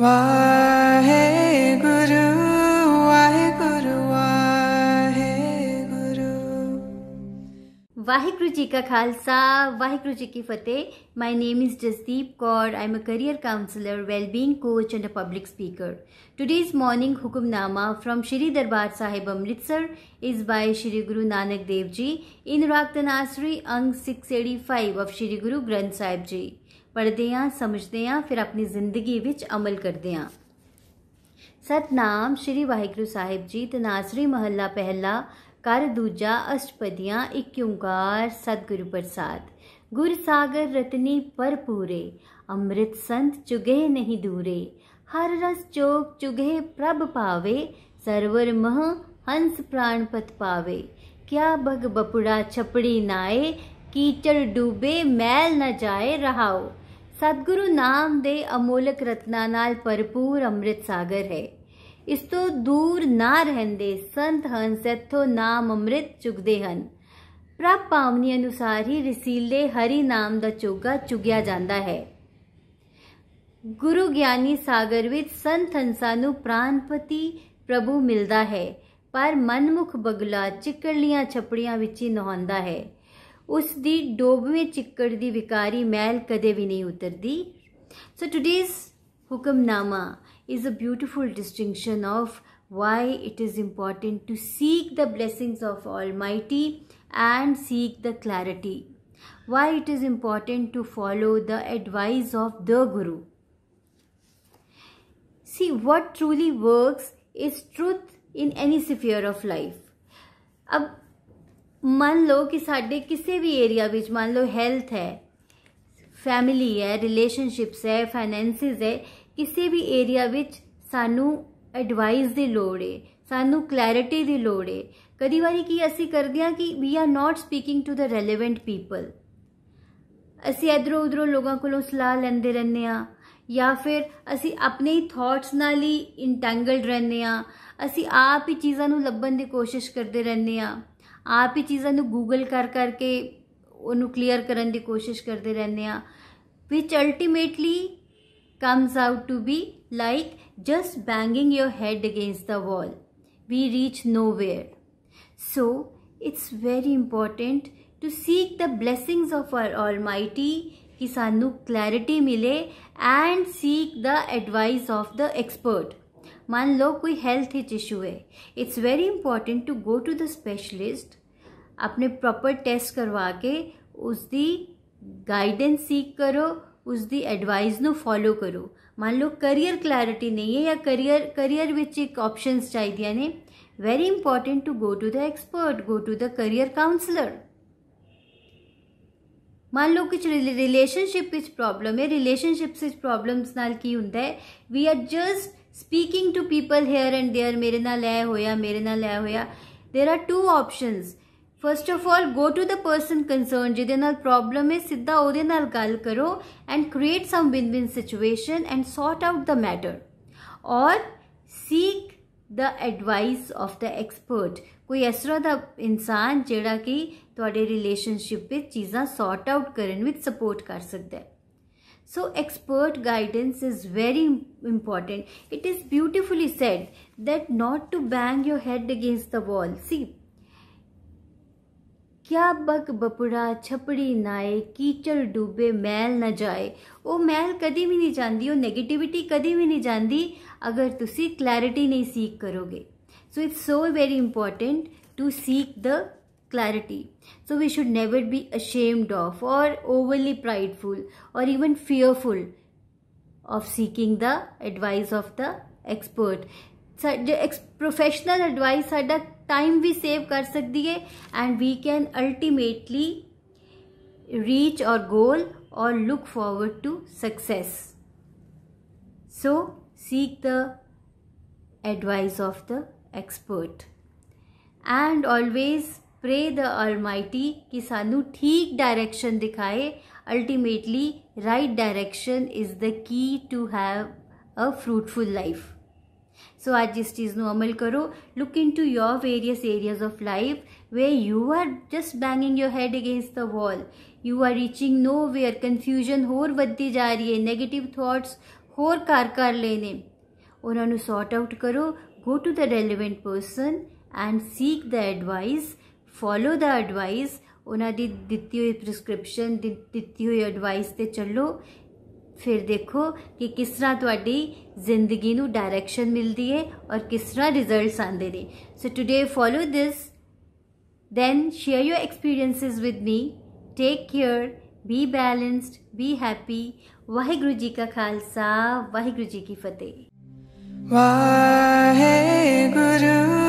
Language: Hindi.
वाहे वाहिगुरु जी का खालसा वाहिगुरु जी की फतेह my name is Jasdeep Kaur I am a career counsellor wellbeing coach and a public speaker today's morning Hukamnama from Shri Darbar Sahib Amritsar is by Shri Guru Nanak Dev ji in Raag Dhanasri Ang six eighty five of Shri Guru Granth Sahib जी पढ़ते हाँ समझते हाँ फिर अपनी जिंदगी अमल करते हाँ सतनाम श्री वाहगुरु साहिब जी तनासरी महला पहला कर दूजा अष्टपदियाँ इक्योंकार सतगुरु प्रसाद सागर रत्नी पर पूरे अमृत संत चुगे नहीं दूरे हर रस चोक चुगे प्रभ पावे सरवर मह हंस प्राण पत पावे क्या बग बपुड़ा छपड़ी नाए कीचड़ डूबे मैल न जाए रहाओ ਸਤਿਗੁਰੂ ਨਾਮ ਦੇ ਅਮੋਲਕ ਰਤਨਾ ਨਾਲ ਭਰਪੂਰ ਅੰਮ੍ਰਿਤ ਸਾਗਰ ਹੈ ਇਸ ਤੋਂ ਦੂਰ ਨਾ ਰਹਿੰਦੇ ਸੰਤ ਹੰਸ ਇਥੋਂ ਨਾਮ ਅੰਮ੍ਰਿਤ ਚੁਗਦੇ ਹਨ ਪ੍ਰਭ ਪਾਵਨੀ ਅਨੁਸਾਰ ਹੀ ਰਸੀਲੇ ਹਰੀ ਨਾਮ ਦਾ ਚੋਗਾ ਚੁਗਿਆ ਜਾਂਦਾ ਹੈ ਗੁਰੂ ਗਿਆਨੀ ਸਾਗਰ ਵਿੱਚ ਸੰਤ ਹੰਸਾਂ ਨੂੰ ਪ੍ਰਾਨਪਤੀ ਪ੍ਰਭੂ ਮਿਲਦਾ ਹੈ ਪਰ ਮਨਮੁਖ ਬਗਲਾ ਚਿਕੜਲੀਆਂ ਛਪੜੀਆਂ ਵਿੱਚ ਹੀ ਨਹਾਉਂਦਾ ਹੈ ਉਸ ਦੀ ਡੋਬਵੇਂ ਚਿੱਕੜ ਦੀ ਵਿਕਾਰੀ ਮੈਲ ਕਦੇ ਵੀ ਨਹੀਂ ਉਤਰਦੀ so today's Hukamnama is a beautiful distinction of why it is important to seek the blessings of almighty and seek the clarity why it is important to follow the advice of the guru see what truly works is truth in any sphere of life अब ਮੰਨ ਲਓ ਕਿ ਸਾਡੇ ਕਿਸੇ ਵੀ ਏਰੀਆ ਵਿੱਚ ਮੰਨ ਲਓ ਹੈਲਥ ਹੈ ਫੈਮਿਲੀ ਹੈ ਰਿਲੇਸ਼ਨਸ਼ਿਪਸ ਹੈ ਫਾਈਨੈਂਸਿਸ ਹੈ ਕਿਸੇ ਵੀ ਏਰੀਆ ਵਿੱਚ ਸਾਨੂੰ ਐਡਵਾਈਸ ਦੀ ਲੋੜ ਹੈ ਸਾਨੂੰ ਕਲੈਰਿਟੀ ਦੀ ਲੋੜ ਹੈ ਕਦੀ ਵਾਰੀ ਕੀ ਅਸੀਂ ਕਰਦੇ ਹਾਂ ਕਿ we are not speaking to the relevant people ਅਸੀਂ ਇਧਰੋਂ ਉਧਰੋਂ ਲੋਕਾਂ ਕੋਲੋਂ ਸਲਾਹ ਲੈਂਦੇ ਰਹਿੰਦੇ ਆ ਜਾਂ ਫਿਰ ਅਸੀਂ ਆਪਣੇ ਹੀ ਥਾਟਸ ਨਾਲ ਹੀ ਇੰਟੈਂਗਲਡ ਰਹਿੰਦੇ ਆ ਅਸੀਂ ਆਪ ਹੀ ਚੀਜ਼ਾਂ ਨੂੰ ਲੱਭਣ ਦੀ ਕੋਸ਼ਿਸ਼ ਕਰਦੇ ਰਹਿੰਦੇ ਆ आप ही चीज़ा गूगल कर करके उन्होंने क्लीयर कर कोशिश करते रहने which ultimately comes out to be like just banging your head against the wall we reach nowhere so it's very important to seek the blessings of our almighty कि सानू कलैरिटी मिले and seek the advice of the expert मान लो कोई हेल्थ इश्यू है it's very important to go to the specialist अपने प्रॉपर टेस्ट करवा के उसकी गाइडेंस सीख करो उसकी एडवाइस नो फॉलो करो मान लो करियर क्लैरिटी नहीं है या करियर करियर विच एक ऑप्शन चाहिए ने very important to go to the expert go to the career counsellor मान लो कुछ रिलेशनशिप रिलेशनशिप प्रॉब्लम है रिलेशनशिप्स प्रॉब्लम्स नाल की होंगे we are just speaking to people here and there मेरे ना ऐ होया मेरे ना ऐ होया there are two options first of all go to the person concern जिद नाल प्रॉब्लम है सीधा ओदे गल करो and create some win win situation and sort out the matter और seek the advice of the expert कोई इस तरह का इंसान ਜਿਹੜਾ ਕਿ ਤੁਹਾਡੇ ਰਿਲੇਸ਼ਨਸ਼ਿਪ ਵਿੱਚ ਚੀਜ਼ਾਂ ਸੌਰਟ ਆਊਟ सपोर्ट कर ਸਪੋਰਟ ਕਰ So expert guidance is very important. It is beautifully said that not to bang your head against the wall. See, क्या बक बपुड़ा छपड़ी नाए कीचड़ डूबे मैल न जाए वो मैल कदी भी नहीं जाती वो नेगेटिविटी कदी भी नहीं जाती अगर तुसी क्लैरिटी नहीं सीख करोगे so it's so very important to seek the clarity. So we should never be ashamed of or overly prideful or even fearful of seeking the advice of the expert. Professional advice ਸਾਡਾ time we save ਕਰ ਸਕਦੀ and we can ultimately reach our goal or look forward to success. So seek the advice of the expert and always pray the almighty कि सानू ठीक डायरेक्शन दिखाए ultimately right direction is the key to have a fruitful life so आज इस चीज़ नो अमल करो look into your various areas of life way you are just banging your head against the wall you are reaching nowhere confusion होर बदती जा रही है नैगेटिव थॉट्स होर कार कर लेने उन्होंने सॉर्ट आउट करो go to the relevant person and seek the advice follow the advice उन्हों की दी हुई प्रिस्क्रिप्शन दी हुई एडवाइस से चलो फिर देखो कि किस तरह थोड़ी जिंदगी डायरेक्शन मिलती है और किस तरह रिजल्ट आते हैं so today follow this then share your experiences with me take care be balanced be happy Waheguru ji का खालसा वाहेगुरू जी की फतेह वाहे गुरु